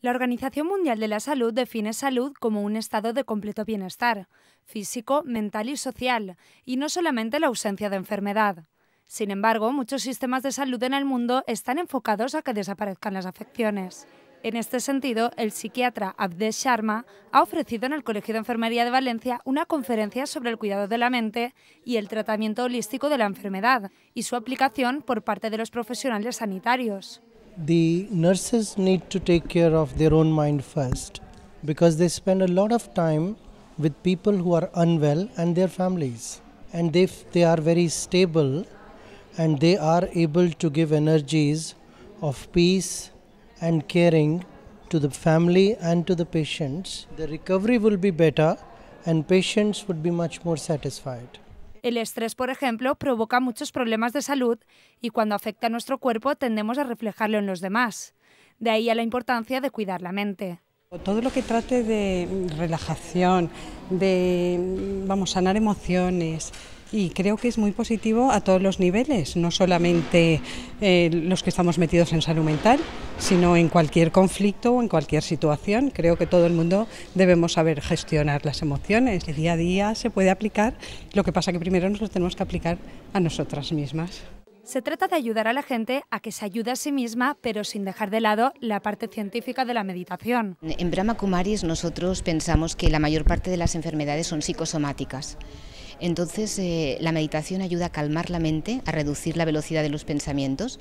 La Organización Mundial de la Salud define salud como un estado de completo bienestar, físico, mental y social, y no solamente la ausencia de enfermedad. Sin embargo, muchos sistemas de salud en el mundo están enfocados a que desaparezcan las afecciones. En este sentido, el psiquiatra Abdesh Sharma ha ofrecido en el Colegio de Enfermería de Valencia una conferencia sobre el cuidado de la mente y el tratamiento holístico de la enfermedad y su aplicación por parte de los profesionales sanitarios. the nurses need to take care of their own mind first because they spend a lot of time with people who are unwell and their families. And if they are very stable and they are able to give energies of peace and caring to the family and to the patients, the recovery will be better and patients would be much more satisfied. El estrés, por ejemplo, provoca muchos problemas de salud y cuando afecta a nuestro cuerpo tendemos a reflejarlo en los demás. De ahí a la importancia de cuidar la mente. Todo lo que trate de relajación, de vamos, sanar emociones, y creo que es muy positivo a todos los niveles, no solamente eh, los que estamos metidos en salud mental, sino en cualquier conflicto o en cualquier situación. Creo que todo el mundo debemos saber gestionar las emociones. El día a día se puede aplicar, lo que pasa que primero nos tenemos que aplicar a nosotras mismas. Se trata de ayudar a la gente a que se ayude a sí misma, pero sin dejar de lado la parte científica de la meditación. En Brahma Kumaris nosotros pensamos que la mayor parte de las enfermedades son psicosomáticas. Entonces eh, la meditación ayuda a calmar la mente, a reducir la velocidad de los pensamientos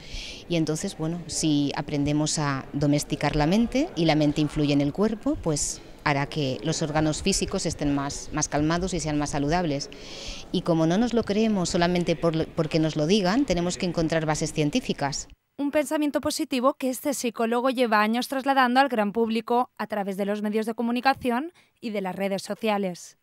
y entonces, bueno, si aprendemos a domesticar la mente y la mente influye en el cuerpo, pues hará que los órganos físicos estén más, calmados y sean más saludables. Y como no nos lo creemos solamente porque nos lo digan, tenemos que encontrar bases científicas. Un pensamiento positivo que este psicólogo lleva años trasladando al gran público a través de los medios de comunicación y de las redes sociales.